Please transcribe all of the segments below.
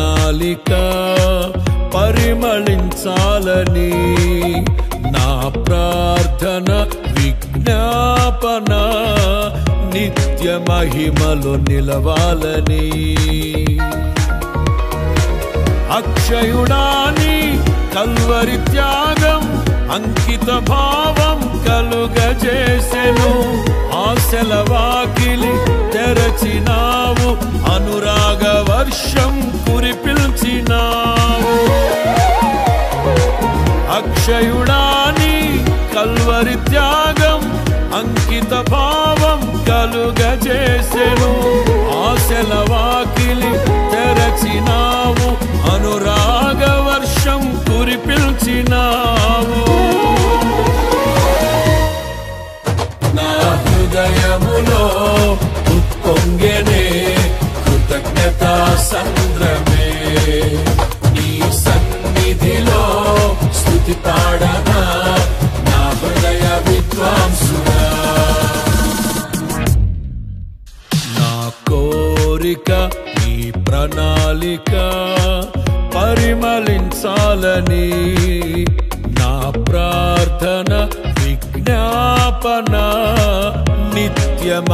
ప్రణాళిక పరిమళించాలని నా ప్రార్థన విజ్ఞాపన నిత్య మహిమలు నిలవాలని అక్షయుడాని కల్వరి త్యాగ అంకిత భావం కలుగ కలుగజేసెను ఆశల వాకిలి తెరచినావు అనురాగ వర్షం కురిపిల్చినావు అక్షయుడాని కల్వరి త్యాగం అంకిత భావం కలుగ కలుగజేసెను ఆశల వాకిలి తెరచినావు అనురాగ వర్షం పిలిచినావు నా హృదయములో ఉప్పొంగనే కృతజ్ఞత సంగ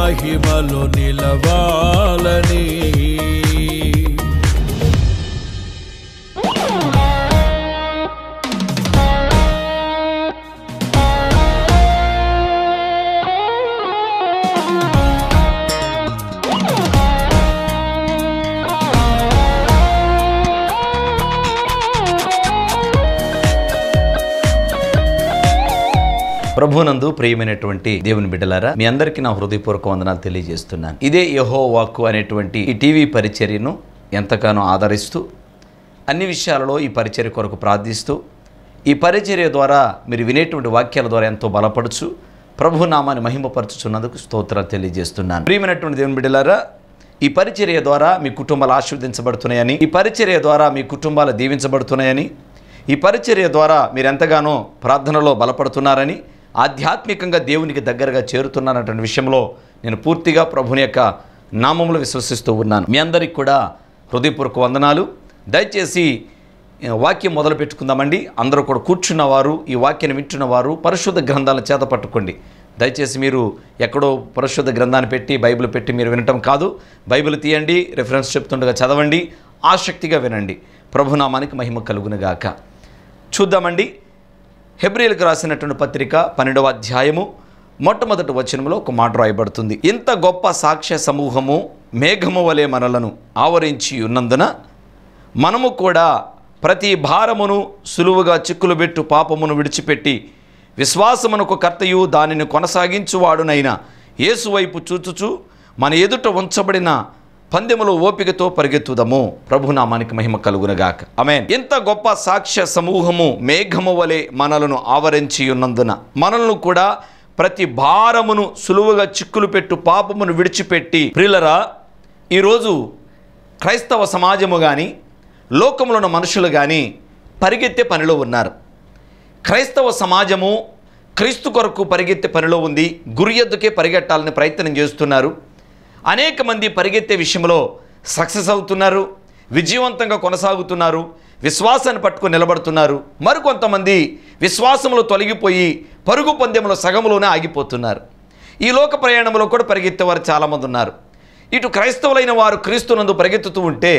Ibrahim ప్రభునందు ప్రియమైనటువంటి దేవుని బిడ్డలారా మీ అందరికీ నా హృదయపూర్వక వందనాలు తెలియజేస్తున్నాను ఇదే యహో వాక్కు అనేటువంటి ఈ టీవీ పరిచర్యను ఎంతగానో ఆదరిస్తూ అన్ని విషయాలలో ఈ పరిచర్య కొరకు ప్రార్థిస్తూ ఈ పరిచర్య ద్వారా మీరు వినేటువంటి వాక్యాల ద్వారా ఎంతో బలపడుచు ప్రభునామాన్ని మహిమపరచుచున్నందుకు స్తోత్రాలు తెలియజేస్తున్నాను ప్రియమైనటువంటి దేవుని బిడ్డలారా ఈ పరిచర్య ద్వారా మీ కుటుంబాలు ఆశీర్వదించబడుతున్నాయని ఈ పరిచర్య ద్వారా మీ కుటుంబాలు దీవించబడుతున్నాయని ఈ పరిచర్య ద్వారా మీరు ఎంతగానో ప్రార్థనలో బలపడుతున్నారని ఆధ్యాత్మికంగా దేవునికి దగ్గరగా చేరుతున్నానటువంటి విషయంలో నేను పూర్తిగా ప్రభుని యొక్క నామంలో విశ్వసిస్తూ ఉన్నాను మీ అందరికి కూడా హృదయపూర్వక వందనాలు దయచేసి వాక్యం మొదలు పెట్టుకుందామండి అందరూ కూడా కూర్చున్నవారు ఈ వాక్యాన్ని వింటున్నవారు పరిశుద్ధ గ్రంథాలను చేత పట్టుకోండి దయచేసి మీరు ఎక్కడో పరిశుద్ధ గ్రంథాన్ని పెట్టి బైబిల్ పెట్టి మీరు వినటం కాదు బైబిల్ తీయండి రిఫరెన్స్ చెప్తుండగా చదవండి ఆసక్తిగా వినండి ప్రభునామానికి మహిమ కలుగునుగాక చూద్దామండి హెబ్రియల్కి రాసినటువంటి పత్రిక పన్నెండవ అధ్యాయము మొట్టమొదటి వచనంలో ఒక మాట రాయబడుతుంది ఇంత గొప్ప సాక్ష్య సమూహము మేఘము వలె మనలను ఆవరించి ఉన్నందున మనము కూడా ప్రతి భారమును సులువుగా చిక్కులుబెట్టు పాపమును విడిచిపెట్టి విశ్వాసమునకు కర్తయు దానిని కొనసాగించువాడునైనా యేసువైపు చూచుచు మన ఎదుట ఉంచబడిన పందెములో ఓపికతో పరిగెత్తుదము ప్రభునామానికి మహిమ కలుగునగాక అమెన్ ఇంత గొప్ప సాక్ష్య సమూహము మేఘము వలె మనలను ఆవరించి ఉన్నందున మనలను కూడా ప్రతి భారమును సులువుగా చిక్కులు పెట్టు పాపమును విడిచిపెట్టి ప్రిలరా ఈరోజు క్రైస్తవ సమాజము కానీ లోకంలో ఉన్న మనుషులు కానీ పరిగెత్తే పనిలో ఉన్నారు క్రైస్తవ సమాజము క్రీస్తు కొరకు పరిగెత్తే పనిలో ఉంది గురియద్దుకే పరిగెట్టాలని ప్రయత్నం చేస్తున్నారు అనేక మంది పరిగెత్తే విషయంలో సక్సెస్ అవుతున్నారు విజయవంతంగా కొనసాగుతున్నారు విశ్వాసాన్ని పట్టుకుని నిలబడుతున్నారు మరికొంతమంది విశ్వాసంలో తొలగిపోయి పరుగు పందెంలో సగంలోనే ఆగిపోతున్నారు ఈ లోక ప్రయాణంలో కూడా పరిగెత్తేవారు చాలామంది ఉన్నారు ఇటు క్రైస్తవులైన వారు క్రీస్తునందు పరిగెత్తుతూ ఉంటే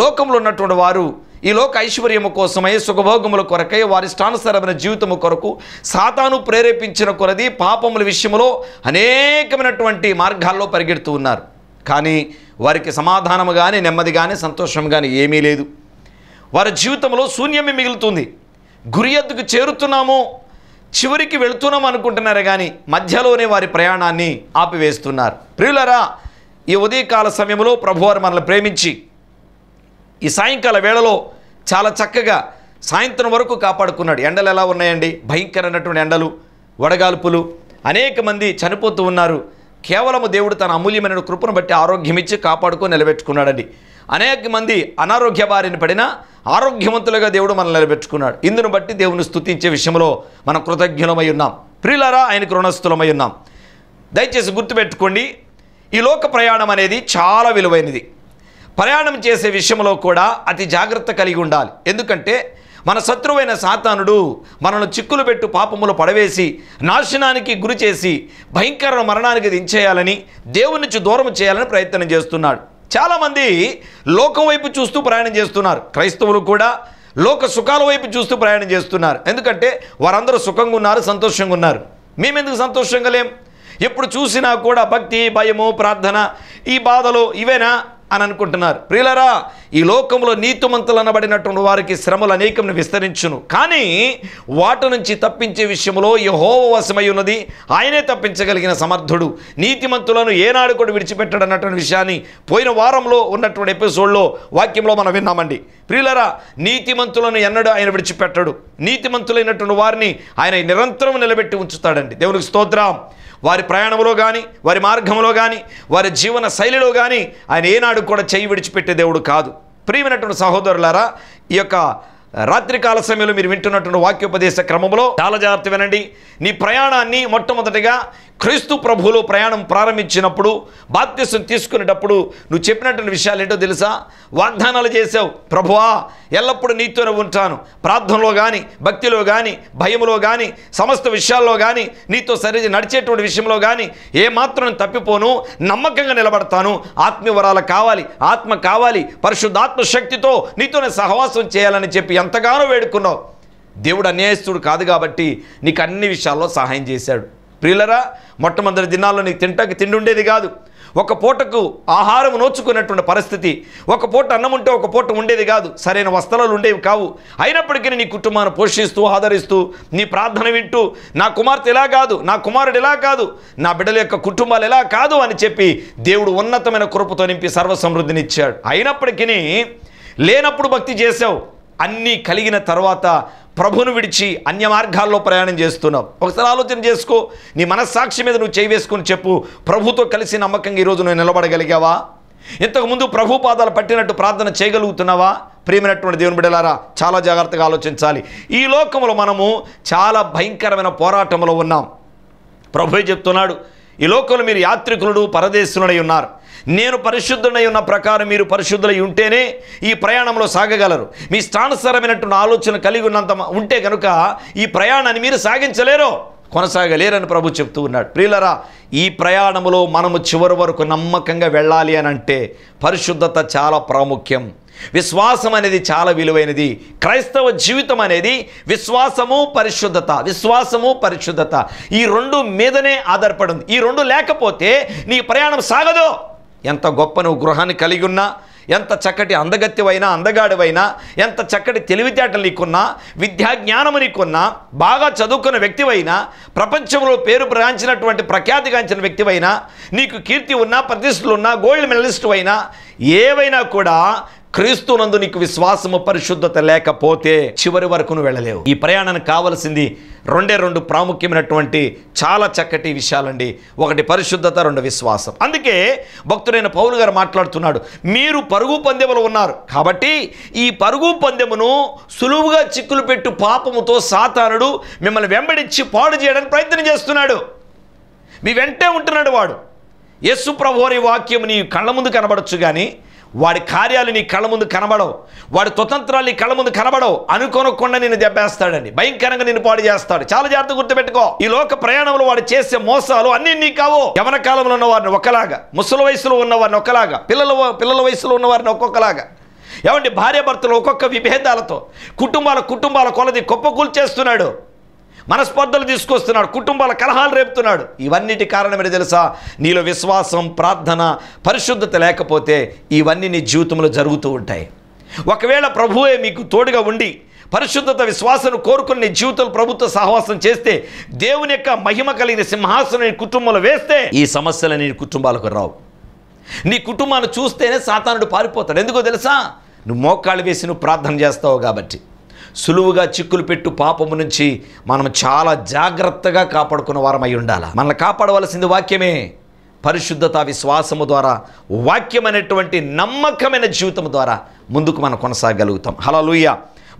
లోకంలో ఉన్నటువంటి వారు ఈ లోక ఐశ్వర్యము కోసమై సుఖభోగముల కొరకై వారి ఇష్టానుసరమైన జీవితము కొరకు సాతాను ప్రేరేపించిన కొరది పాపముల విషయంలో అనేకమైనటువంటి మార్గాల్లో పరిగెడుతూ ఉన్నారు కానీ వారికి సమాధానము కానీ నెమ్మది కానీ సంతోషం కానీ ఏమీ లేదు వారి జీవితంలో శూన్యమే మిగులుతుంది గురి ఎద్దుకు చేరుతున్నాము చివరికి వెళుతున్నాము అనుకుంటున్నారు కానీ మధ్యలోనే వారి ప్రయాణాన్ని ఆపివేస్తున్నారు ప్రియులరా ఈ ఉదయకాల సమయంలో ప్రభువారు మనల్ని ప్రేమించి ఈ సాయంకాల వేళలో చాలా చక్కగా సాయంత్రం వరకు కాపాడుకున్నాడు ఎండలు ఎలా ఉన్నాయండి భయంకరమైనటువంటి ఎండలు వడగాల్పులు అనేక మంది చనిపోతూ ఉన్నారు కేవలము దేవుడు తన అమూల్యమైన కృపను బట్టి ఆరోగ్యం ఇచ్చి కాపాడుకొని నిలబెట్టుకున్నాడండి అనేక మంది అనారోగ్య బారిన పడిన ఆరోగ్యవంతులుగా దేవుడు మనల్ని నిలబెట్టుకున్నాడు ఇందును బట్టి దేవుని స్థుతించే విషయంలో మనం కృతజ్ఞులమై ఉన్నాం ప్రియులారా ఆయనకు రుణస్థులమై ఉన్నాం దయచేసి గుర్తుపెట్టుకోండి ఈ లోక ప్రయాణం అనేది చాలా విలువైనది ప్రయాణం చేసే విషయంలో కూడా అతి జాగ్రత్త కలిగి ఉండాలి ఎందుకంటే మన శత్రువైన సాతానుడు మనను చిక్కులు పెట్టు పాపములు పడవేసి నాశనానికి గురి చేసి భయంకర మరణానికి దించేయాలని దేవుని నుంచి దూరం చేయాలని ప్రయత్నం చేస్తున్నాడు చాలామంది లోకం వైపు చూస్తూ ప్రయాణం చేస్తున్నారు క్రైస్తవులు కూడా లోక సుఖాల వైపు చూస్తూ ప్రయాణం చేస్తున్నారు ఎందుకంటే వారందరూ సుఖంగా ఉన్నారు సంతోషంగా ఉన్నారు మేమెందుకు సంతోషంగా లేం ఎప్పుడు చూసినా కూడా భక్తి భయము ప్రార్థన ఈ బాధలు ఇవేనా అని అనుకుంటున్నారు ప్రియులరా ఈ లోకంలో నీతిమంతులు అనబడినటువంటి వారికి శ్రమలు అనేకం విస్తరించును కానీ వాటి నుంచి తప్పించే విషయంలో యహోవ వశమై ఉన్నది ఆయనే తప్పించగలిగిన సమర్థుడు నీతిమంతులను ఏనాడు కూడా విడిచిపెట్టడు అన్నటువంటి విషయాన్ని పోయిన వారంలో ఉన్నటువంటి ఎపిసోడ్లో వాక్యంలో మనం విన్నామండి ప్రియులరా నీతిమంతులను ఎన్నడూ ఆయన విడిచిపెట్టడు నీతిమంతులైనటువంటి వారిని ఆయన నిరంతరం నిలబెట్టి ఉంచుతాడండి దేవునికి స్తోత్రం వారి ప్రయాణంలో కానీ వారి మార్గంలో కానీ వారి జీవన శైలిలో కానీ ఆయన ఏనాడు కూడా చేయి విడిచిపెట్టే దేవుడు కాదు ప్రియమైనటువంటి సహోదరులారా ఈ యొక్క రాత్రికాల సమయంలో మీరు వింటున్నటువంటి వాక్యోపదేశ క్రమంలో చాలా జాగ్రత్త వినండి నీ ప్రయాణాన్ని మొట్టమొదటిగా క్రీస్తు ప్రభువులో ప్రయాణం ప్రారంభించినప్పుడు బాధ్యసం తీసుకునేటప్పుడు నువ్వు చెప్పినటువంటి విషయాలు ఏంటో తెలుసా వాగ్దానాలు చేసావు ప్రభువా ఎల్లప్పుడూ నీతోనే ఉంటాను ప్రార్థనలో కానీ భక్తిలో కానీ భయంలో కానీ సమస్త విషయాల్లో కానీ నీతో సరి నడిచేటువంటి విషయంలో కానీ ఏమాత్రం తప్పిపోను నమ్మకంగా నిలబడతాను వరాలు కావాలి ఆత్మ కావాలి పరిశుద్ధాత్మ శక్తితో నీతోనే సహవాసం చేయాలని చెప్పి ఎంతగానో వేడుకున్నావు దేవుడు అన్యాయస్తుడు కాదు కాబట్టి నీకు అన్ని విషయాల్లో సహాయం చేశాడు ప్రియులరా మొట్టమొదటి దినాల్లో నీకు తింటాకి తిండి ఉండేది కాదు ఒక పూటకు ఆహారం నోచుకున్నటువంటి పరిస్థితి ఒక పూట అన్నం ఉంటే ఒక పూట ఉండేది కాదు సరైన వస్త్రాలు ఉండేవి కావు అయినప్పటికీ నీ కుటుంబాన్ని పోషిస్తూ ఆదరిస్తూ నీ ప్రార్థన వింటూ నా కుమార్తె ఇలా కాదు నా కుమారుడు ఇలా కాదు నా బిడ్డల యొక్క కుటుంబాలు ఎలా కాదు అని చెప్పి దేవుడు ఉన్నతమైన కృపతో నింపి సర్వసమృద్ధినిచ్చాడు అయినప్పటికీ లేనప్పుడు భక్తి చేశావు అన్నీ కలిగిన తర్వాత ప్రభును విడిచి అన్య మార్గాల్లో ప్రయాణం చేస్తున్నావు ఒకసారి ఆలోచన చేసుకో నీ మనస్సాక్షి మీద నువ్వు చేయవేసుకుని చెప్పు ప్రభుతో కలిసి నమ్మకంగా ఈరోజు నువ్వు నిలబడగలిగావా ఇంతకుముందు ప్రభు పాదాలు పట్టినట్టు ప్రార్థన చేయగలుగుతున్నావా ప్రియమైనటువంటి దేవుని బిడలారా చాలా జాగ్రత్తగా ఆలోచించాలి ఈ లోకంలో మనము చాలా భయంకరమైన పోరాటంలో ఉన్నాం ప్రభుయే చెప్తున్నాడు ఈ లోకంలో మీరు యాత్రికులు పరదేశులనై ఉన్నారు నేను పరిశుద్ధుడై ఉన్న ప్రకారం మీరు పరిశుద్ధులై ఉంటేనే ఈ ప్రయాణంలో సాగగలరు మీ స్థానసరమైనటువంటి ఆలోచన కలిగి ఉన్నంత ఉంటే కనుక ఈ ప్రయాణాన్ని మీరు సాగించలేరు కొనసాగలేరని ప్రభు చెప్తూ ఉన్నాడు ప్రియులరా ఈ ప్రయాణంలో మనము చివరి వరకు నమ్మకంగా వెళ్ళాలి అని అంటే పరిశుద్ధత చాలా ప్రాముఖ్యం విశ్వాసం అనేది చాలా విలువైనది క్రైస్తవ జీవితం అనేది విశ్వాసము పరిశుద్ధత విశ్వాసము పరిశుద్ధత ఈ రెండు మీదనే ఆధారపడి ఈ రెండు లేకపోతే నీ ప్రయాణం సాగదు ఎంత గొప్ప నువ్వు గృహాన్ని కలిగి ఉన్నా ఎంత చక్కటి అందగత్యవైనా అందగాడివైనా ఎంత చక్కటి తెలివితేటలు నీకున్నా విద్యా జ్ఞానము నీకున్నా బాగా చదువుకున్న వ్యక్తివైనా ప్రపంచంలో పేరు ప్రయాణించినటువంటి ప్రఖ్యాతిగాంచిన వ్యక్తివైనా నీకు కీర్తి ఉన్నా ప్రతిష్టలు ఉన్నా గోల్డ్ మెడలిస్టు అయినా ఏవైనా కూడా క్రీస్తునందు నీకు విశ్వాసము పరిశుద్ధత లేకపోతే చివరి వరకు వెళ్ళలేవు ఈ ప్రయాణానికి కావలసింది రెండే రెండు ప్రాముఖ్యమైనటువంటి చాలా చక్కటి విషయాలండి ఒకటి పరిశుద్ధత రెండు విశ్వాసం అందుకే భక్తుడైన పౌలు గారు మాట్లాడుతున్నాడు మీరు పరుగు పందెములు ఉన్నారు కాబట్టి ఈ పరుగు పందెమును సులువుగా చిక్కులు పెట్టు పాపముతో సాతానుడు మిమ్మల్ని వెంబడించి పాడు చేయడానికి ప్రయత్నం చేస్తున్నాడు మీ వెంటే ఉంటున్నాడు వాడు యస్సు ప్రభువారి వాక్యం నీ కళ్ళ ముందు కనబడచ్చు కానీ వాడి కార్యాలు నీ కళ్ళ ముందు కనబడవు వాడి స్వతంత్రాలు నీ కళ్ళ ముందు కనబడవు అనుకోనకుండా నేను దెబ్బేస్తాడని భయంకరంగా నేను పాడు చేస్తాడు చాలా జాగ్రత్త గుర్తుపెట్టుకో ఈ లోక ప్రయాణంలో వాడు చేసే మోసాలు అన్ని నీ కావు యవన కాలంలో ఉన్న వారిని ఒకలాగా ముసలి వయసులో ఉన్న వారిని ఒకలాగా పిల్లల పిల్లల వయసులో ఉన్న వారిని ఒక్కొక్కలాగా ఏమంటే భార్యాభర్తలు ఒక్కొక్క విభేదాలతో కుటుంబాల కుటుంబాల కొలది చేస్తున్నాడు మనస్పర్ధలు తీసుకొస్తున్నాడు కుటుంబాల కలహాలు రేపుతున్నాడు ఇవన్నిటి కారణమేంటి తెలుసా నీలో విశ్వాసం ప్రార్థన పరిశుద్ధత లేకపోతే ఇవన్నీ నీ జీవితంలో జరుగుతూ ఉంటాయి ఒకవేళ ప్రభువే మీకు తోడుగా ఉండి పరిశుద్ధత విశ్వాసం కోరుకుని నీ జీవితంలో ప్రభుత్వ సహవాసం చేస్తే దేవుని యొక్క మహిమ కలిగిన సింహాసనం నీ కుటుంబంలో వేస్తే ఈ సమస్యలు నీ కుటుంబాలకు రావు నీ కుటుంబాన్ని చూస్తేనే సాతానుడు పారిపోతాడు ఎందుకో తెలుసా నువ్వు మోకాళ్ళు వేసి నువ్వు ప్రార్థన చేస్తావు కాబట్టి సులువుగా చిక్కులు పెట్టు పాపము నుంచి మనం చాలా జాగ్రత్తగా కాపాడుకున్న వారమై ఉండాలి మనల్ని కాపాడవలసింది వాక్యమే పరిశుద్ధత విశ్వాసము ద్వారా వాక్యమైనటువంటి నమ్మకమైన జీవితం ద్వారా ముందుకు మనం కొనసాగలుగుతాం హలో లూయ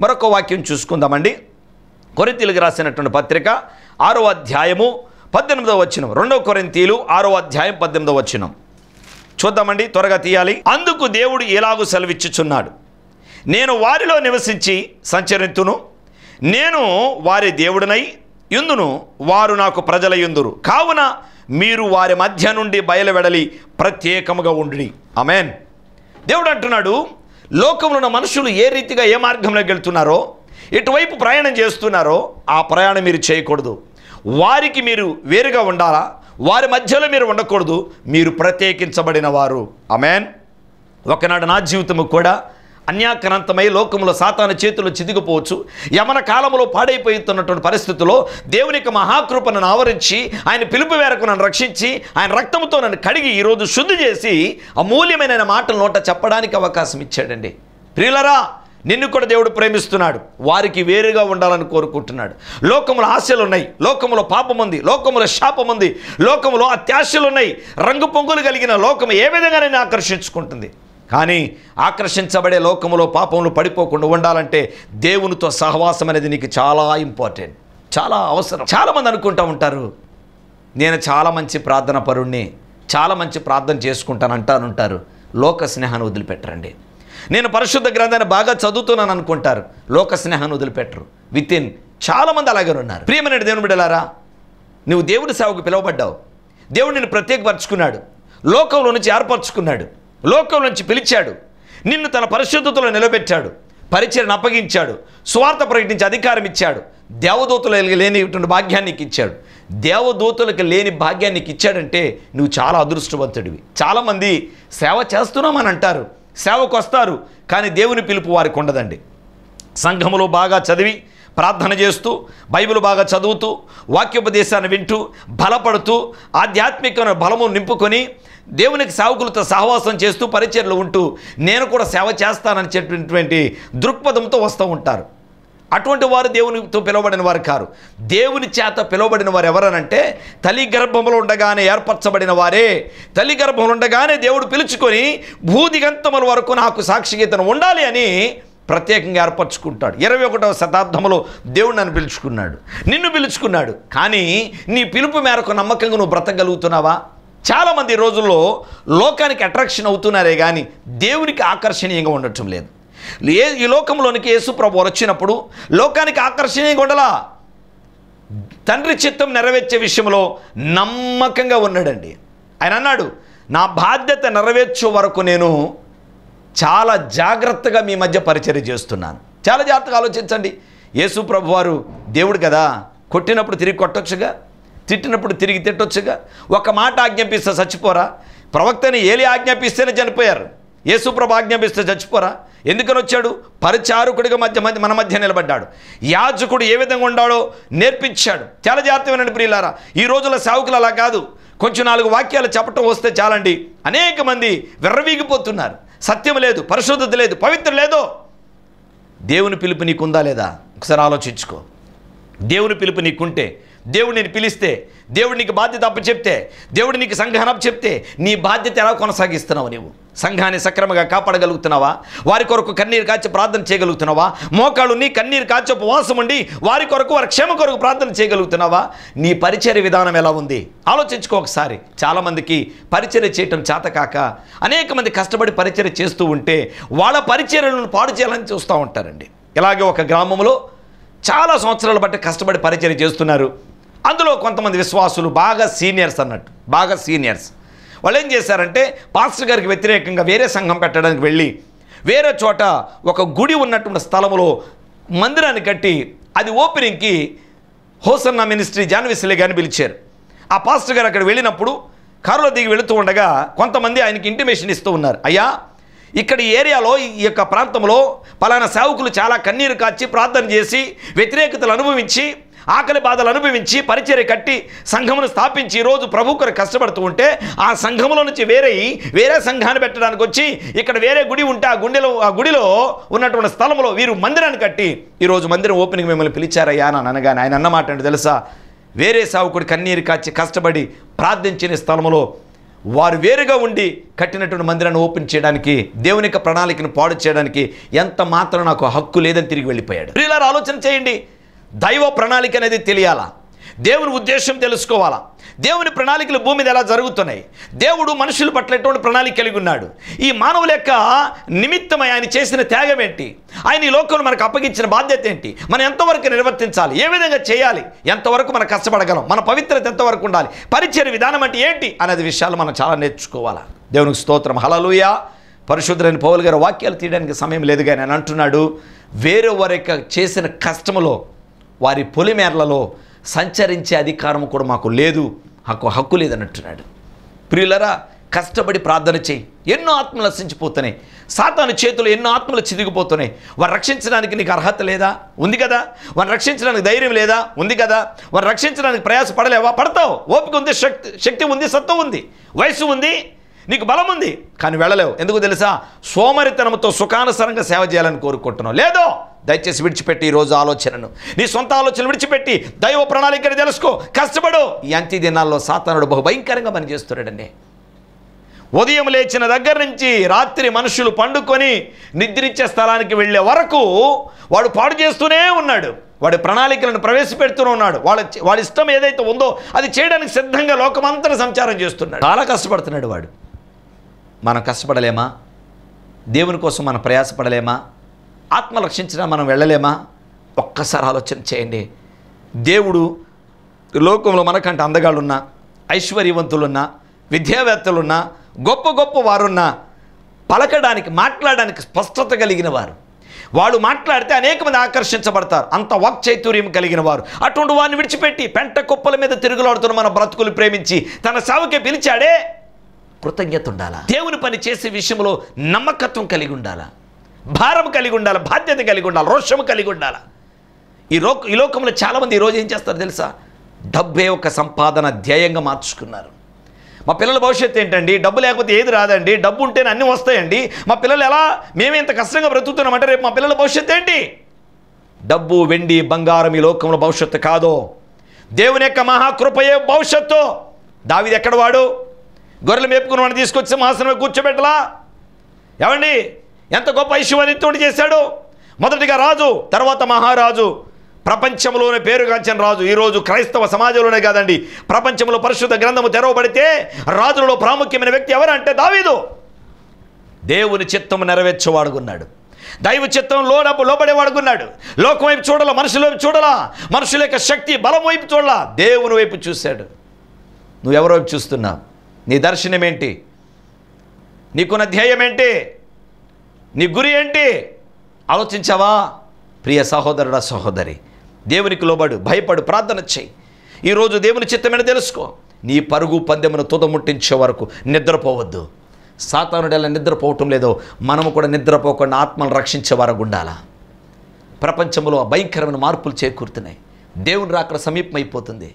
మరొక వాక్యం చూసుకుందామండి కొరితీలుగా రాసినటువంటి పత్రిక ఆరో అధ్యాయము పద్దెనిమిదవ వచ్చినం రెండో కొరింతీలు ఆరో అధ్యాయం పద్దెనిమిదవ వచ్చినం చూద్దామండి త్వరగా తీయాలి అందుకు దేవుడు ఎలాగూ సెలవిచ్చుచున్నాడు నేను వారిలో నివసించి సంచరింతును నేను వారి దేవుడినై ఇందును వారు నాకు ప్రజల ఎందురు కావున మీరు వారి మధ్య నుండి బయలువెడలి ప్రత్యేకముగా ఉండి అమెన్ దేవుడు అంటున్నాడు లోకంలో ఉన్న మనుషులు ఏ రీతిగా ఏ మార్గంలోకి వెళ్తున్నారో ఎటువైపు ప్రయాణం చేస్తున్నారో ఆ ప్రయాణం మీరు చేయకూడదు వారికి మీరు వేరుగా ఉండాలా వారి మధ్యలో మీరు ఉండకూడదు మీరు ప్రత్యేకించబడిన వారు అమెన్ ఒకనాడు నా జీవితము కూడా అన్యాక్రాంతమై లోకంలో సాతాన చేతులు చిదిగిపోవచ్చు యమన కాలంలో పాడైపోతున్నటువంటి పరిస్థితుల్లో దేవుని యొక్క మహాకృప నన్ను ఆవరించి ఆయన పిలుపు మేరకు నన్ను రక్షించి ఆయన రక్తంతో నన్ను కడిగి ఈరోజు శుద్ధి చేసి అమూల్యమైన మాటల నోట చెప్పడానికి అవకాశం ఇచ్చాడండి ప్రియులరా నిన్ను కూడా దేవుడు ప్రేమిస్తున్నాడు వారికి వేరుగా ఉండాలని కోరుకుంటున్నాడు లోకంలో ఆశలు ఉన్నాయి లోకంలో పాపం ఉంది లోకంలో శాపం ఉంది లోకంలో అత్యాశలు ఉన్నాయి రంగు పొంగులు కలిగిన లోకం ఏ విధంగా నేను ఆకర్షించుకుంటుంది కానీ ఆకర్షించబడే లోకంలో పాపంలో పడిపోకుండా ఉండాలంటే దేవునితో సహవాసం అనేది నీకు చాలా ఇంపార్టెంట్ చాలా అవసరం చాలామంది అనుకుంటూ ఉంటారు నేను చాలా మంచి ప్రార్థన పరుణ్ణి చాలా మంచి ప్రార్థన చేసుకుంటాను అంటాను ఉంటారు లోక స్నేహాన్ని వదిలిపెట్టరండి నేను పరిశుద్ధ గ్రంథాన్ని బాగా చదువుతున్నాను అనుకుంటారు లోక స్నేహాన్ని వదిలిపెట్టరు విత్ ఇన్ చాలామంది అలాగే ఉన్నారు ప్రియమైన దేవుని బిడ్డలారా నువ్వు దేవుని సేవకు పిలువబడ్డావు దేవుడు నిన్ను ప్రత్యేకపరచుకున్నాడు లోకంలో నుంచి ఏర్పరచుకున్నాడు లోకం నుంచి పిలిచాడు నిన్ను తన పరిశుద్ధతలో నిలబెట్టాడు పరిచయను అప్పగించాడు స్వార్థ ప్రకటించి అధికారం ఇచ్చాడు దేవదూతలు లేనిటువంటి భాగ్యానికి ఇచ్చాడు దేవదూతలకు లేని భాగ్యానికి ఇచ్చాడంటే నువ్వు చాలా అదృష్టవంతుడివి చాలామంది సేవ చేస్తున్నామని అంటారు సేవకు వస్తారు కానీ దేవుని పిలుపు వారికి ఉండదండి సంఘములో బాగా చదివి ప్రార్థన చేస్తూ బైబిల్ బాగా చదువుతూ వాక్యోపదేశాన్ని వింటూ బలపడుతూ ఆధ్యాత్మికమైన బలము నింపుకొని దేవునికి సేవకులతో సహవాసం చేస్తూ పరిచయలు ఉంటూ నేను కూడా సేవ చేస్తానని చెప్పినటువంటి దృక్పథంతో వస్తూ ఉంటారు అటువంటి వారు దేవునితో పిలువబడిన వారు కారు దేవుని చేత పిలువబడిన వారు ఎవరనంటే తల్లి గర్భంలో ఉండగానే ఏర్పరచబడిన వారే తల్లి గర్భంలో ఉండగానే దేవుడు పిలుచుకొని భూదిగంతముల వరకు నాకు సాక్షిగీతను ఉండాలి అని ప్రత్యేకంగా ఏర్పరచుకుంటాడు ఇరవై ఒకటవ శతాబ్దంలో దేవుడు నన్ను పిలుచుకున్నాడు నిన్ను పిలుచుకున్నాడు కానీ నీ పిలుపు మేరకు నమ్మకంగా నువ్వు బ్రతకగలుగుతున్నావా చాలామంది రోజుల్లో లోకానికి అట్రాక్షన్ అవుతున్నారే కానీ దేవునికి ఆకర్షణీయంగా ఉండటం లేదు ఏ ఈ లోకంలోనికి యేసుప్రభు వచ్చినప్పుడు లోకానికి ఆకర్షణీయంగా ఉండలా తండ్రి చిత్తం నెరవేర్చే విషయంలో నమ్మకంగా ఉన్నాడండి ఆయన అన్నాడు నా బాధ్యత నెరవేర్చే వరకు నేను చాలా జాగ్రత్తగా మీ మధ్య పరిచర్య చేస్తున్నాను చాలా జాగ్రత్తగా ఆలోచించండి యేసు ప్రభు వారు దేవుడు కదా కొట్టినప్పుడు తిరిగి కొట్టొచ్చుగా తిట్టినప్పుడు తిరిగి తిట్టొచ్చుగా ఒక మాట ఆజ్ఞాపిస్తే చచ్చిపోరా ప్రవక్తని ఏలి ఆజ్ఞాపిస్తేనే చనిపోయారు యేసుప్రభ ఆజ్ఞాపిస్తే చచ్చిపోరా ఎందుకని వచ్చాడు పరిచారకుడిగా మధ్య మధ్య మన మధ్య నిలబడ్డాడు యాజకుడు ఏ విధంగా ఉండాడో నేర్పించాడు చాలా జాతీయమైన ప్రియులారా ఈ రోజుల సేవకులు అలా కాదు కొంచెం నాలుగు వాక్యాలు చెప్పటం వస్తే చాలండి అనేక మంది విర్రవీగిపోతున్నారు సత్యం లేదు పరిశుద్ధత లేదు పవిత్ర లేదో దేవుని పిలుపు నీకుందా లేదా ఒకసారి ఆలోచించుకో దేవుని పిలుపు నీకుంటే దేవుడు నేను పిలిస్తే దేవుడు నీకు బాధ్యత అప్పు చెప్తే దేవుడు నీకు సంఘాన చెప్తే నీ బాధ్యత ఎలా కొనసాగిస్తున్నావు నీవు సంఘాన్ని సక్రమంగా కాపాడగలుగుతున్నావా వారి కొరకు కన్నీరు కాచి ప్రార్థన చేయగలుగుతున్నావా మోకాళ్ళు నీ కన్నీరు కాచి ఉపవాసం ఉండి వారి కొరకు వారి క్షేమ కొరకు ప్రార్థన చేయగలుగుతున్నావా నీ పరిచయ విధానం ఎలా ఉంది ఆలోచించుకో ఒకసారి చాలామందికి పరిచర్య చేయటం చేతకాక అనేక మంది కష్టపడి పరిచర్య చేస్తూ ఉంటే వాళ్ళ పరిచయలను పాడు చేయాలని చూస్తూ ఉంటారండి ఇలాగే ఒక గ్రామంలో చాలా సంవత్సరాల బట్టి కష్టపడి పరిచయం చేస్తున్నారు అందులో కొంతమంది విశ్వాసులు బాగా సీనియర్స్ అన్నట్టు బాగా సీనియర్స్ వాళ్ళు ఏం చేశారంటే పాస్టర్ గారికి వ్యతిరేకంగా వేరే సంఘం పెట్టడానికి వెళ్ళి వేరే చోట ఒక గుడి ఉన్నటువంటి స్థలంలో మందిరాన్ని కట్టి అది ఓపెనింగ్కి హోసన్న మినిస్ట్రీ జాన్విస్లే గారిని పిలిచారు ఆ పాస్టర్ గారు అక్కడ వెళ్ళినప్పుడు కారులో దిగి వెళుతూ ఉండగా కొంతమంది ఆయనకి ఇంటిమేషన్ ఇస్తూ ఉన్నారు అయ్యా ఇక్కడ ఏరియాలో ఈ యొక్క ప్రాంతంలో పలానా సేవకులు చాలా కన్నీరు కాచి ప్రార్థన చేసి వ్యతిరేకతలు అనుభవించి ఆకలి బాధలు అనుభవించి పరిచర్య కట్టి సంఘమును స్థాపించి రోజు ప్రభు కొరకు కష్టపడుతూ ఉంటే ఆ సంఘములో నుంచి వేరే వేరే సంఘాన్ని పెట్టడానికి వచ్చి ఇక్కడ వేరే గుడి ఉంటే ఆ గుండెలో ఆ గుడిలో ఉన్నటువంటి స్థలంలో వీరు మందిరాన్ని కట్టి ఈరోజు మందిరం ఓపెనింగ్ మిమ్మల్ని పిలిచారయ్యా అని అనగానే ఆయన అన్నమాట అంటే తెలుసా వేరే సావుకుడు కన్నీరు కాచి కష్టపడి ప్రార్థించిన స్థలంలో వారు వేరుగా ఉండి కట్టినటువంటి మందిరాన్ని ఓపెన్ చేయడానికి దేవుని యొక్క ప్రణాళికను పాడు చేయడానికి ఎంత మాత్రం నాకు హక్కు లేదని తిరిగి వెళ్ళిపోయాడు ఇలా ఆలోచన చేయండి దైవ ప్రణాళిక అనేది తెలియాలా దేవుని ఉద్దేశం తెలుసుకోవాలా దేవుని ప్రణాళికలు భూమి మీద ఎలా జరుగుతున్నాయి దేవుడు మనుషులు పట్ల ఎటువంటి ప్రణాళిక కలిగి ఉన్నాడు ఈ మానవుల యొక్క నిమిత్తమై ఆయన చేసిన త్యాగం ఏంటి ఆయన ఈ లోకంలో మనకు అప్పగించిన బాధ్యత ఏంటి మనం ఎంతవరకు నిర్వర్తించాలి ఏ విధంగా చేయాలి ఎంతవరకు మనం కష్టపడగలం మన పవిత్రత ఎంతవరకు ఉండాలి పరిచయ విధానం అంటే ఏంటి అనేది విషయాలు మనం చాలా నేర్చుకోవాలా దేవునికి స్తోత్రం హలలుయ పరిశుద్ధులైన పౌలు గారు వాక్యాలు తీయడానికి సమయం లేదు కానీ అని అంటున్నాడు వేరే వారి యొక్క చేసిన కష్టములో వారి పొలిమేర్లలో సంచరించే అధికారం కూడా మాకు లేదు హక్కు హక్కు లేదన్నట్టున్నాడు ప్రియులరా కష్టపడి ప్రార్థన చేయి ఎన్నో ఆత్మలు నశించిపోతున్నాయి సాతాను చేతులు ఎన్నో ఆత్మలు చిదిగిపోతున్నాయి వారు రక్షించడానికి నీకు అర్హత లేదా ఉంది కదా వారు రక్షించడానికి ధైర్యం లేదా ఉంది కదా వారు రక్షించడానికి ప్రయాస పడలేవా పడతావు ఓపిక ఉంది శక్తి శక్తి ఉంది సత్వం ఉంది వయసు ఉంది నీకు బలం ఉంది కానీ వెళ్ళలేవు ఎందుకు తెలుసా సోమరితనంతో సుఖానుసరంగా సేవ చేయాలని కోరుకుంటున్నావు లేదో దయచేసి విడిచిపెట్టి ఈరోజు ఆలోచనను నీ సొంత ఆలోచనలు విడిచిపెట్టి దైవ ప్రణాళికని తెలుసుకో కష్టపడు ఈ అంత్య దినాల్లో సాతానుడు బహు భయంకరంగా పనిచేస్తున్నాడండి ఉదయం లేచిన దగ్గర నుంచి రాత్రి మనుషులు పండుకొని నిద్రించే స్థలానికి వెళ్ళే వరకు వాడు పాడు చేస్తూనే ఉన్నాడు వాడి ప్రణాళికలను ప్రవేశపెడుతూనే ఉన్నాడు వాళ్ళ వాడి ఇష్టం ఏదైతే ఉందో అది చేయడానికి సిద్ధంగా లోకమంతా సంచారం చేస్తున్నాడు చాలా కష్టపడుతున్నాడు వాడు మనం కష్టపడలేమా దేవుని కోసం మనం ప్రయాసపడలేమా ఆత్మ రక్షించిన మనం వెళ్ళలేమా ఒక్కసారి ఆలోచన చేయండి దేవుడు లోకంలో మనకంటే అందగాళ్ళున్నా ఐశ్వర్యవంతులున్నా విద్యావేత్తలున్నా గొప్ప గొప్ప వారున్నా పలకడానికి మాట్లాడడానికి స్పష్టత కలిగిన వారు వాడు మాట్లాడితే అనేక మంది ఆకర్షించబడతారు అంత వాక్ చైతుర్యం కలిగిన వారు అటువంటి వారిని విడిచిపెట్టి పెంట కుప్పల మీద తిరుగులాడుతున్న మన బ్రతుకులు ప్రేమించి తన సావుకే పిలిచాడే కృతజ్ఞత ఉండాలా దేవుని పని చేసే విషయంలో నమ్మకత్వం కలిగి ఉండాలా భారం కలిగి ఉండాలి బాధ్యత కలిగి ఉండాలి రోషము కలిగి ఉండాలా ఈ రో ఈ లోకంలో చాలామంది ఈరోజు ఏం చేస్తారు తెలుసా డబ్బే ఒక సంపాదన ధ్యేయంగా మార్చుకున్నారు మా పిల్లల భవిష్యత్తు ఏంటండి డబ్బు లేకపోతే ఏది రాదండి డబ్బు ఉంటేనే అన్నీ వస్తాయండి మా పిల్లలు ఎలా మేము ఇంత కష్టంగా బ్రతుకుతున్నామంటే రేపు మా పిల్లల భవిష్యత్తు ఏంటి డబ్బు వెండి బంగారం ఈ లోకంలో భవిష్యత్తు కాదు దేవుని యొక్క మహాకృపయే భవిష్యత్తు దావిది ఎక్కడ వాడు గొర్రెలు మేపుకుని వాడిని తీసుకొచ్చి సింహాసనం కూర్చోబెట్టలా ఏమండి ఎంత గొప్ప ఐశ్వర్యంతోటి చేశాడు మొదటిగా రాజు తర్వాత మహారాజు ప్రపంచంలోనే పేరుగాంచిన రాజు ఈరోజు క్రైస్తవ సమాజంలోనే కాదండి ప్రపంచంలో పరిశుద్ధ గ్రంథము తెరవబడితే రాజులలో ప్రాముఖ్యమైన వ్యక్తి ఎవరంటే దావీదు దేవుని చిత్తము నెరవేర్చేవాడుకున్నాడు దైవ చిత్తం లోడబ్బు లోబడేవాడుకున్నాడు లోకం వైపు చూడాల మనుషుల వైపు చూడాలా మనుషుల యొక్క శక్తి బలం వైపు చూడాలా దేవుని వైపు చూశాడు నువ్వు ఎవరి వైపు చూస్తున్నావు నీ దర్శనం ఏంటి నీకున్న ధ్యేయం ఏంటి నీ గురి ఏంటి ఆలోచించావా ప్రియ సహోదరుడ సహోదరి దేవునికి లోబడు భయపడు ప్రార్థన చేయి ఈరోజు దేవుని చిత్తమైన తెలుసుకో నీ పరుగు పందెమును తుదముట్టించే వరకు నిద్రపోవద్దు సాతానుడు ఎలా నిద్రపోవటం లేదో మనము కూడా నిద్రపోకుండా ఆత్మను రక్షించే వారు ఉండాలా ప్రపంచంలో భయంకరమైన మార్పులు చేకూరుతున్నాయి దేవుని రాక సమీపమైపోతుంది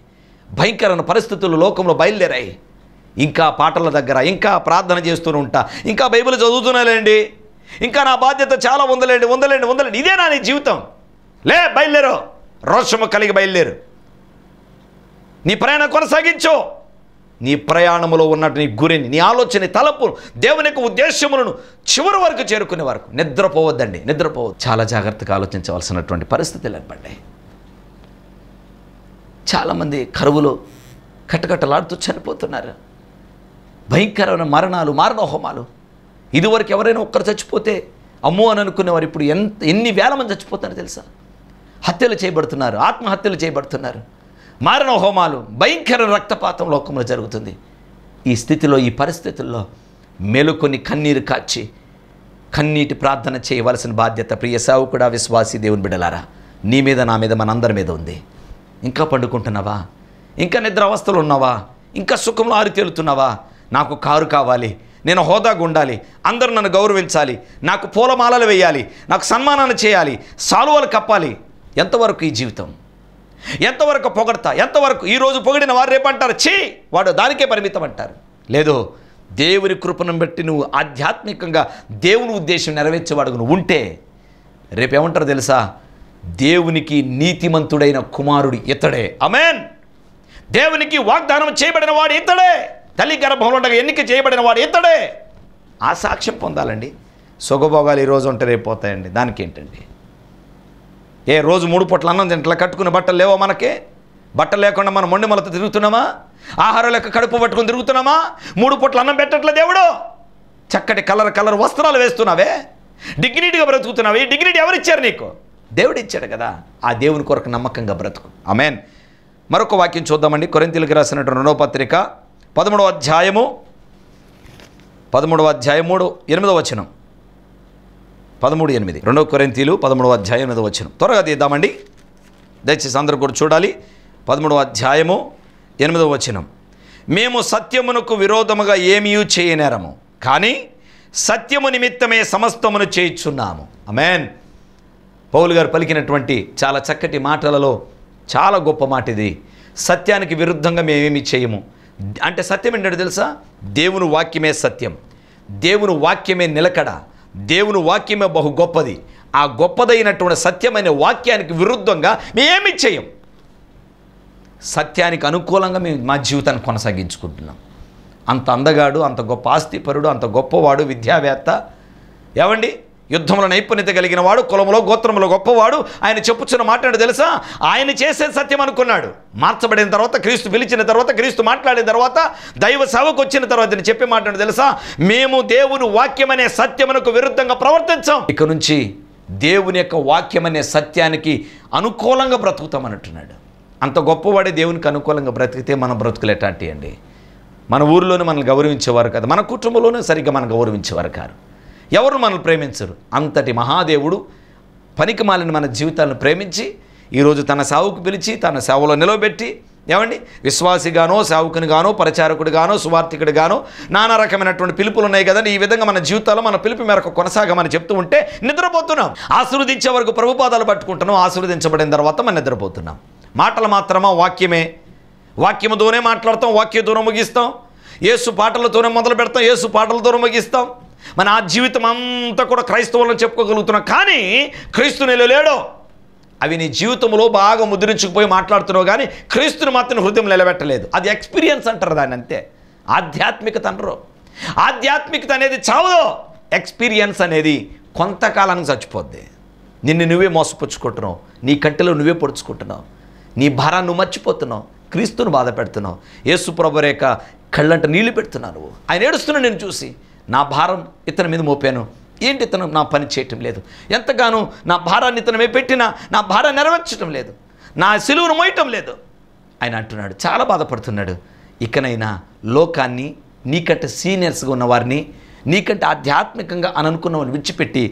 భయంకరమైన పరిస్థితులు లోకంలో బయలుదేరాయి ఇంకా పాటల దగ్గర ఇంకా ప్రార్థన చేస్తూనే ఉంటా ఇంకా బైబిల్ చదువుతున్నాలేండి ఇంకా నా బాధ్యత చాలా ఉందలేండి ఉందలేండి ఉందలేండి ఇదే నా నీ జీవితం లే బయలుదేరు రోషము కలిగి బయలుదేరు నీ ప్రయాణం కొనసాగించు నీ ప్రయాణంలో ఉన్నట్టు నీ గురిని నీ ఆలోచన తలపు దేవుని యొక్క ఉద్దేశములను చివరి వరకు చేరుకునే వరకు నిద్రపోవద్దండి నిద్రపోవద్దు చాలా జాగ్రత్తగా ఆలోచించవలసినటువంటి పరిస్థితులు ఏర్పడ్డాయి చాలామంది కరువులు కట్టకట్టలాడుతూ చనిపోతున్నారు భయంకరమైన మరణాలు మారణహోమాలు ఇదివరకు ఎవరైనా ఒక్కరు చచ్చిపోతే అమ్మో అని అనుకునేవారు ఇప్పుడు ఎంత ఎన్ని వేల మంది చచ్చిపోతారో తెలుసా హత్యలు చేయబడుతున్నారు ఆత్మహత్యలు చేయబడుతున్నారు మారణ హోమాలు భయంకర రక్తపాతం లోకంలో జరుగుతుంది ఈ స్థితిలో ఈ పరిస్థితుల్లో మెలుకొని కన్నీరు కాచి కన్నీటి ప్రార్థన చేయవలసిన బాధ్యత ప్రియ కూడా విశ్వాసీ దేవుని బిడలారా నీ మీద నా మీద మనందరి మీద ఉంది ఇంకా పండుకుంటున్నావా ఇంకా నిద్ర అవస్థలు ఉన్నావా ఇంకా సుఖంలో ఆరితేలుతున్నావా తేలుతున్నావా నాకు కారు కావాలి నేను హోదాగా ఉండాలి అందరూ నన్ను గౌరవించాలి నాకు పూలమాలలు వేయాలి నాకు సన్మానాలు చేయాలి సాలువలు కప్పాలి ఎంతవరకు ఈ జీవితం ఎంతవరకు పొగడతా ఎంతవరకు ఈరోజు పొగిడిన వారు రేపంటారు చీ వాడు దానికే పరిమితం అంటారు లేదు దేవుని కృపను బట్టి నువ్వు ఆధ్యాత్మికంగా దేవుని ఉద్దేశం నెరవేర్చేవాడు నువ్వు ఉంటే రేపేమంటారు తెలుసా దేవునికి నీతిమంతుడైన కుమారుడు ఇతడే అమెన్ దేవునికి వాగ్దానం చేయబడిన వాడు ఇతడే తల్లి గర్భంలో ఉండగా ఎన్నిక చేయబడిన వాడు ఇతడే ఆ సాక్ష్యం పొందాలండి సుఖభోగాలు ఈరోజు ఉంటే రేపు పోతాయండి దానికి ఏంటండి ఏ రోజు మూడు పొట్ల అన్నం తింటలా కట్టుకున్న బట్టలు లేవో మనకి బట్టలు లేకుండా మనం మొండి మొలత తిరుగుతున్నామా ఆహారం లెక్క కడుపు పట్టుకుని తిరుగుతున్నామా మూడు పొట్ల అన్నం పెట్టట్లే దేవుడు చక్కటి కలర్ కలర్ వస్త్రాలు వేస్తున్నావే డిగ్నిటీగా బ్రతుకుతున్నావే డిగ్నిటీ ఇచ్చారు నీకు దేవుడు ఇచ్చాడు కదా ఆ దేవుని కొరకు నమ్మకంగా బ్రతుకు ఆమెన్ మరొక వాక్యం చూద్దామండి కొరెంతిలకి రాసినటువంటి రెండో పత్రిక పదమూడవ అధ్యాయము పదమూడవ అధ్యాయం మూడు ఎనిమిదవ వచనం పదమూడు ఎనిమిది రెండవ కొరెంతీలు పదమూడవ అధ్యాయం ఎనిమిదవ వచనం త్వరగా తీద్దామండి దయచేసి అందరూ కూడా చూడాలి పదమూడవ అధ్యాయము ఎనిమిదవ వచనం మేము సత్యమునకు విరోధముగా ఏమీ చేయనేరము కానీ సత్యము నిమిత్తమే సమస్తమును చేయించున్నాము అమెన్ పౌలు గారు పలికినటువంటి చాలా చక్కటి మాటలలో చాలా గొప్ప మాట ఇది సత్యానికి విరుద్ధంగా మేమేమి చేయము అంటే సత్యం ఏంటంటే తెలుసా దేవుని వాక్యమే సత్యం దేవుని వాక్యమే నిలకడ దేవుని వాక్యమే బహు గొప్పది ఆ గొప్పదైనటువంటి సత్యమైన వాక్యానికి విరుద్ధంగా మేమేమి చేయం సత్యానికి అనుకూలంగా మేము మా జీవితాన్ని కొనసాగించుకుంటున్నాం అంత అందగాడు అంత గొప్ప ఆస్తిపరుడు అంత గొప్పవాడు విద్యావేత్త ఏమండి యుద్ధంలో నైపుణ్యత కలిగిన వాడు కులంలో గోత్రంలో గొప్పవాడు ఆయన చెప్పుచున్న మాట్లాడు తెలుసా ఆయన చేసే సత్యం అనుకున్నాడు మార్చబడిన తర్వాత క్రీస్తు పిలిచిన తర్వాత క్రీస్తు మాట్లాడిన తర్వాత దైవ సేవకు వచ్చిన తర్వాత నేను చెప్పే మాట్లాడు తెలుసా మేము దేవుని వాక్యమనే సత్యమునకు విరుద్ధంగా ప్రవర్తించాం ఇక నుంచి దేవుని యొక్క వాక్యమనే సత్యానికి అనుకూలంగా బ్రతుకుతామన్నట్టున్నాడు అంత గొప్పవాడే దేవునికి అనుకూలంగా బ్రతికితే మనం బ్రతుకులేటాంటి అండి మన ఊరిలోనే మనల్ని గౌరవించేవారు కాదు మన కుటుంబంలోనే సరిగ్గా మనం గౌరవించేవారు కాదు ఎవరు మనల్ని ప్రేమించరు అంతటి మహాదేవుడు పనికి మాలిన మన జీవితాలను ప్రేమించి ఈరోజు తన సావుకు పిలిచి తన సేవలో నిలవబెట్టి ఏమండి విశ్వాసిగానో సేవకునిగానో పరిచారకుడిగానో సువార్థికుడిగానో నానా రకమైనటువంటి పిలుపులు ఉన్నాయి కదండి ఈ విధంగా మన జీవితాల్లో మన పిలుపు మేరకు కొనసాగమని చెప్తూ ఉంటే నిద్రపోతున్నాం ఆశీర్వదించే వరకు ప్రభుపాదాలు పట్టుకుంటున్నాం ఆశీర్వదించబడిన తర్వాత మనం నిద్రపోతున్నాం మాటలు మాత్రమా వాక్యమే వాక్యముతోనే మాట్లాడతాం వాక్య దూరం ముగిస్తాం ఏసు పాటలతోనే మొదలు పెడతాం ఏసు పాటలతోనే ముగిస్తాం మన ఆ జీవితం అంతా కూడా క్రైస్తవులను చెప్పుకోగలుగుతున్నాం కానీ క్రీస్తు నిలలేడో అవి నీ జీవితంలో బాగా ముద్రించుకుపోయి మాట్లాడుతున్నావు కానీ క్రీస్తుని మాత్రం హృదయం నిలబెట్టలేదు అది ఎక్స్పీరియన్స్ అంటారు దాన్ని అంతే ఆధ్యాత్మికత అనరు ఆధ్యాత్మికత అనేది చావదు ఎక్స్పీరియన్స్ అనేది కొంతకాలానికి చచ్చిపోద్ది నిన్ను నువ్వే మోసపుచ్చుకుంటున్నావు నీ కంటిలో నువ్వే పొడుచుకుంటున్నావు నీ భారాన్ని నువ్వు మర్చిపోతున్నావు క్రీస్తును బాధ పెడుతున్నావు యేసు ప్రభు రేఖ కళ్ళంట నీళ్లు పెడుతున్నావు ఆయన ఏడుస్తున్నావు నేను చూసి నా భారం ఇతని మీద మోపాను ఏంటి ఇతను నా పని చేయటం లేదు ఎంతగానో నా భారాన్ని ఇతను పెట్టినా నా భారం నెరవేర్చడం లేదు నా సెలువును మోయటం లేదు ఆయన అంటున్నాడు చాలా బాధపడుతున్నాడు ఇకనైనా లోకాన్ని నీకంటే సీనియర్స్గా ఉన్నవారిని నీకంటే ఆధ్యాత్మికంగా అని అననుకున్నవని విడిచిపెట్టి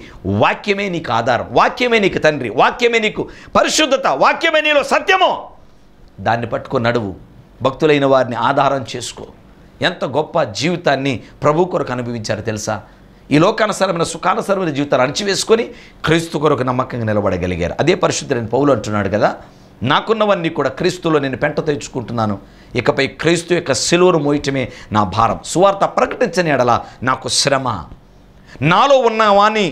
వాక్యమే నీకు ఆధారం వాక్యమే నీకు తండ్రి వాక్యమే నీకు పరిశుద్ధత వాక్యమే నీలో సత్యమో దాన్ని పట్టుకో నడువు భక్తులైన వారిని ఆధారం చేసుకో ఎంత గొప్ప జీవితాన్ని ప్రభు కొరకు అనుభవించారు తెలుసా ఈ లోకానుసరమైన సుఖానుసరమైన జీవితాన్ని అణచివేసుకొని క్రీస్తు కొరకు నమ్మకంగా నిలబడగలిగారు అదే పరిశుద్ధుడైన పౌలు అంటున్నాడు కదా నాకున్నవన్నీ కూడా క్రీస్తులో నేను పెంట తెచ్చుకుంటున్నాను ఇకపై క్రీస్తు యొక్క సిలువను మోయటమే నా భారం సువార్త ప్రకటించని ఎడల నాకు శ్రమ నాలో ఉన్నవాని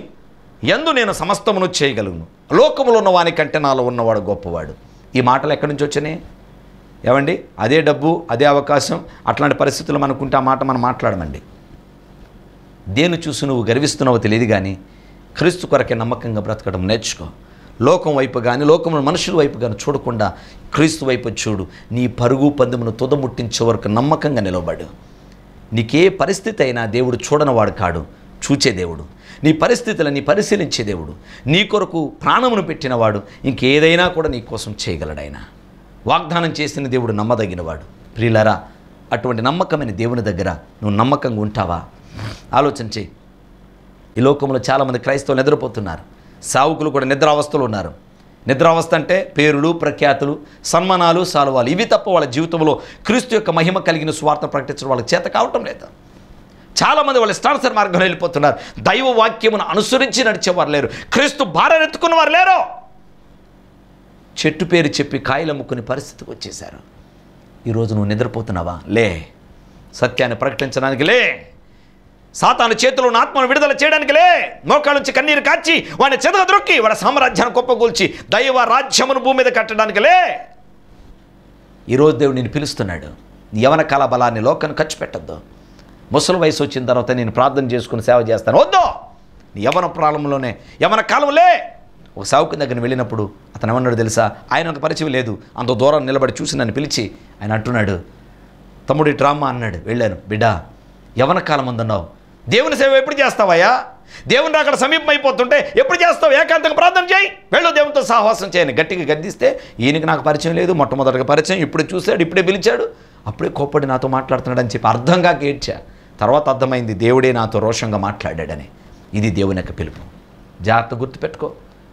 ఎందు నేను సమస్తమును చేయగలను లోకంలో ఉన్న కంటే నాలో ఉన్నవాడు గొప్పవాడు ఈ మాటలు ఎక్కడి నుంచి వచ్చినాయి ఏమండి అదే డబ్బు అదే అవకాశం అట్లాంటి పరిస్థితులు మనకుంటే ఆ మాట మనం మాట్లాడమండి దేని చూసి నువ్వు గర్విస్తున్నావో తెలియదు కానీ క్రీస్తు కొరకే నమ్మకంగా బ్రతకడం నేర్చుకో లోకం వైపు కానీ లోకంలో మనుషుల వైపు కానీ చూడకుండా క్రీస్తు వైపు చూడు నీ పరుగు పందెమును తుదముట్టించే వరకు నమ్మకంగా నిలబడు నీకే పరిస్థితి అయినా దేవుడు చూడనవాడు కాడు చూచే దేవుడు నీ పరిస్థితులని పరిశీలించే దేవుడు నీ కొరకు ప్రాణమును పెట్టినవాడు ఇంకేదైనా కూడా నీ కోసం చేయగలడైనా వాగ్దానం చేసిన దేవుడు నమ్మదగినవాడు ప్రియులరా అటువంటి నమ్మకమైన దేవుని దగ్గర నువ్వు నమ్మకంగా ఉంటావా ఆలోచన చేయి ఈ లోకంలో చాలామంది క్రైస్తవులు నిద్రపోతున్నారు సావుకులు కూడా నిద్రావస్థలు ఉన్నారు నిద్రావస్థ అంటే పేరులు ప్రఖ్యాతులు సన్మానాలు సాలువాలు ఇవి తప్ప వాళ్ళ జీవితంలో క్రీస్తు యొక్క మహిమ కలిగిన స్వార్థ ప్రకటించడం వాళ్ళకి చేత కావటం లేదు చాలామంది వాళ్ళు స్టాన్సర్ మార్గంలో వెళ్ళిపోతున్నారు దైవ వాక్యమును అనుసరించి నడిచేవారు లేరు క్రీస్తు భార్య ఎత్తుకున్నవారు లేరు చెట్టు పేరు చెప్పి కాయలు అమ్ముకునే పరిస్థితికి వచ్చేశారు ఈరోజు నువ్వు నిద్రపోతున్నావా లే సత్యాన్ని ప్రకటించడానికి లే సాతాను చేతులు ఆత్మను విడుదల చేయడానికి లే మోకాళ్ళ నుంచి కన్నీరు కాచి వాడిని చెదల దొరికి వాడి సామ్రాజ్యాన్ని కుప్పగూల్చి దైవ రాజ్యమును భూమి మీద కట్టడానికి లే ఈరోజు దేవుడు నేను పిలుస్తున్నాడు యవన కళ బలాన్ని లోకాన్ని ఖర్చు పెట్టద్దు ముసలి వయసు వచ్చిన తర్వాత నేను ప్రార్థన చేసుకుని సేవ చేస్తాను వద్దు యవన ప్రాబ్లంలోనే యవన కాలంలే ఒక సావుకి దగ్గరికి వెళ్ళినప్పుడు అతను ఏమన్నాడు తెలుసా ఆయన ఒక పరిచయం లేదు అంత దూరం నిలబడి చూసి నన్ను పిలిచి ఆయన అంటున్నాడు తమ్ముడి డ్రామా అన్నాడు వెళ్ళాను బిడ్డ యవన కాలం ఉందన్నావు దేవుని సేవ ఎప్పుడు చేస్తావయ్యా దేవుని అక్కడ సమీపం అయిపోతుంటే ఎప్పుడు చేస్తావు ఏకాంతంగా ప్రార్థన చేయి వెళ్ళు దేవునితో సాహసం చేయని గట్టిగా గద్దిస్తే ఈయనకి నాకు పరిచయం లేదు మొట్టమొదటిగా పరిచయం ఇప్పుడు చూశాడు ఇప్పుడే పిలిచాడు అప్పుడే కోప్పడి నాతో మాట్లాడుతున్నాడు అని చెప్పి అర్థంగా గేడ్చా తర్వాత అర్థమైంది దేవుడే నాతో రోషంగా మాట్లాడాడని ఇది దేవుని యొక్క పిలుపు జాగ్రత్త గుర్తుపెట్టుకో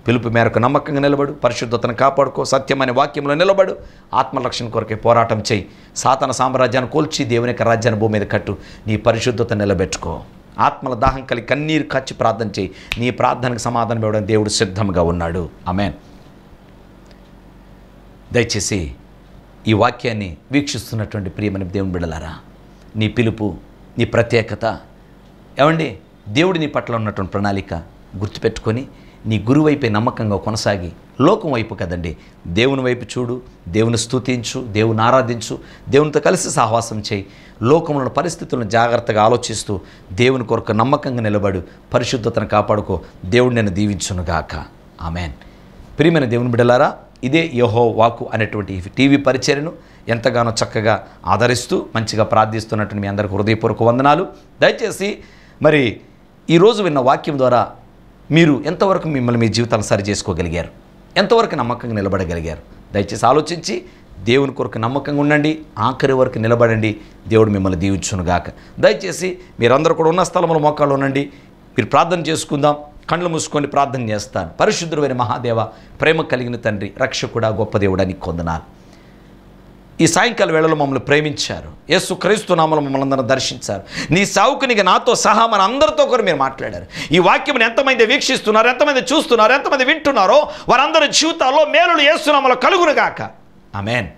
పిలుపు మేరకు నమ్మకంగా నిలబడు పరిశుద్ధతను కాపాడుకో సత్యం అనే వాక్యంలో నిలబడు ఆత్మరక్షణ కొరకే పోరాటం చేయి సాతన సామ్రాజ్యాన్ని కోల్చి దేవుని యొక్క రాజ్యాన్ని భూమి మీద కట్టు నీ పరిశుద్ధత నిలబెట్టుకో ఆత్మల దాహం కలిగి కన్నీరు కచ్చి ప్రార్థన చేయి నీ ప్రార్థనకు సమాధానం ఇవ్వడం దేవుడు సిద్ధంగా ఉన్నాడు ఆమెన్ దయచేసి ఈ వాక్యాన్ని వీక్షిస్తున్నటువంటి ప్రియమని దేవుని బిడలారా నీ పిలుపు నీ ప్రత్యేకత ఏమండి దేవుడి నీ పట్ల ఉన్నటువంటి ప్రణాళిక గుర్తుపెట్టుకొని నీ గురువైపే నమ్మకంగా కొనసాగి లోకం వైపు కదండి దేవుని వైపు చూడు దేవుని స్థుతించు దేవుని ఆరాధించు దేవునితో కలిసి సహవాసం చేయి లోకంలో పరిస్థితులను జాగ్రత్తగా ఆలోచిస్తూ దేవుని కొరకు నమ్మకంగా నిలబడు పరిశుద్ధతను కాపాడుకో దేవుడు నేను దీవించునుగాక ఆమెన్ ప్రియమైన దేవుని బిడలారా ఇదే యహో వాకు అనేటువంటి టీవీ పరిచర్యను ఎంతగానో చక్కగా ఆదరిస్తూ మంచిగా ప్రార్థిస్తున్నట్టు మీ అందరికీ హృదయపూర్వక వందనాలు దయచేసి మరి ఈరోజు విన్న వాక్యం ద్వారా మీరు ఎంతవరకు మిమ్మల్ని మీ జీవితాలు సరి చేసుకోగలిగారు ఎంతవరకు నమ్మకంగా నిలబడగలిగారు దయచేసి ఆలోచించి దేవుని కొరకు నమ్మకంగా ఉండండి ఆఖరి వరకు నిలబడండి దేవుడు మిమ్మల్ని దీవించునుగాక దయచేసి మీరందరూ కూడా ఉన్న స్థలంలో మొక్కలు ఉండండి మీరు ప్రార్థన చేసుకుందాం కళ్ళు మూసుకొని ప్రార్థన చేస్తాను పరిశుద్ధుడు మహాదేవ ప్రేమ కలిగిన తండ్రి రక్షకుడా గొప్ప దేవుడా కొందనాలు ఈ సాయంకాల వేళలో మమ్మల్ని ప్రేమించారు యేసు క్రైస్తు నామలు మమ్మల్ని అందరం దర్శించారు నీ సావుకునికి నాతో సహా మన అందరితో కూడా మీరు మాట్లాడారు ఈ వాక్యం ఎంతమంది వీక్షిస్తున్నారు ఎంతమంది చూస్తున్నారు ఎంతమంది వింటున్నారో వారందరి జీవితాల్లో మేలులు కాక కలుగునుగాక ఆమెన్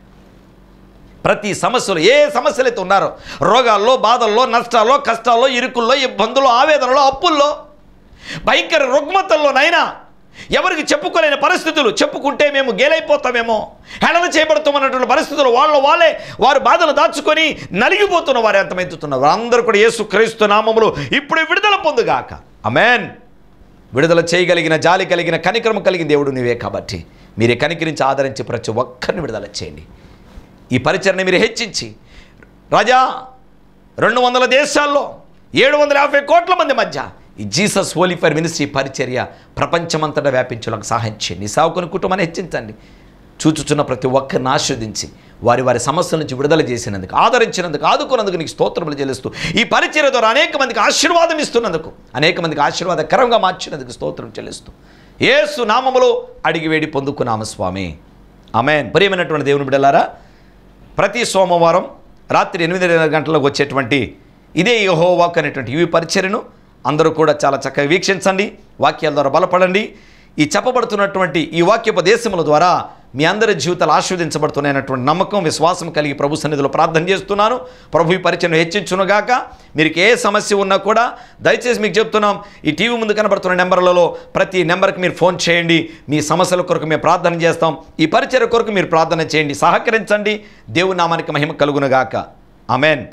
ప్రతి సమస్యలు ఏ సమస్యలైతే ఉన్నారో రోగాల్లో బాధల్లో నష్టాల్లో కష్టాల్లో ఇరుకుల్లో ఇబ్బందుల్లో ఆవేదనలో అప్పుల్లో భయంకర రుగ్మతల్లోనైనా ఎవరికి చెప్పుకోలేని పరిస్థితులు చెప్పుకుంటే మేము గేలైపోతామేమో హెళన చేయబడుతామన్నటువంటి పరిస్థితులు వాళ్ళ వాళ్ళే వారు బాధలు దాచుకొని నలిగిపోతున్న వారు ఎంతమైతున్నారు అందరూ కూడా యేసు క్రీస్తు నామములు ఇప్పుడు విడుదల పొందుగాక అమెన్ విడుదల చేయగలిగిన జాలి కలిగిన కనిక్రమ కలిగిన దేవుడు నీవే కాబట్టి మీరే కనికరించి ఆదరించి ప్రతి ఒక్కరిని విడుదల చేయండి ఈ పరిచరణ మీరు హెచ్చించి రాజా రెండు వందల దేశాల్లో ఏడు వందల యాభై కోట్ల మంది మధ్య ఈ జీసస్ ఓలిఫైర్ మినిస్ట్రీ పరిచర్య ప్రపంచమంతటా వ్యాపించడానికి సహాయం చేయండి సావుకుని కుటుంబాన్ని హెచ్చించండి చూచుచున్న ప్రతి ఒక్కరిని ఆస్వాదించి వారి వారి సమస్యల నుంచి విడుదల చేసినందుకు ఆదరించినందుకు ఆదుకున్నందుకు నీకు స్తోత్రములు చెల్లిస్తూ ఈ పరిచర్య ద్వారా అనేక మందికి ఆశీర్వాదం ఇస్తున్నందుకు అనేక మందికి ఆశీర్వాదకరంగా మార్చినందుకు స్తోత్రం చెల్లిస్తూ ఏసు నామములో అడిగివేడి పొందుకున్నాము స్వామి అమెన్ ప్రియమైనటువంటి దేవుని బిడలారా ప్రతి సోమవారం రాత్రి ఎనిమిది గంటలకు వచ్చేటువంటి ఇదే యహోవాక్ అనేటువంటి ఇవి పరిచర్యను అందరూ కూడా చాలా చక్కగా వీక్షించండి వాక్యాల ద్వారా బలపడండి ఈ చెప్పబడుతున్నటువంటి ఈ వాక్యోపదేశముల ద్వారా మీ అందరి జీవితాలు ఆస్వాదించబడుతున్నాయన్నటువంటి నమ్మకం విశ్వాసం కలిగి ప్రభు సన్నిధిలో ప్రార్థన చేస్తున్నాను ప్రభు ఈ పరిచయం హెచ్చించునుగాక మీరు ఏ సమస్య ఉన్నా కూడా దయచేసి మీకు చెప్తున్నాం ఈ టీవీ ముందు కనబడుతున్న నెంబర్లలో ప్రతి నెంబర్కి మీరు ఫోన్ చేయండి మీ సమస్యల కొరకు మేము ప్రార్థన చేస్తాం ఈ పరిచయ కొరకు మీరు ప్రార్థన చేయండి సహకరించండి దేవునామానికి మహిమ కలుగునుగాక అమెన్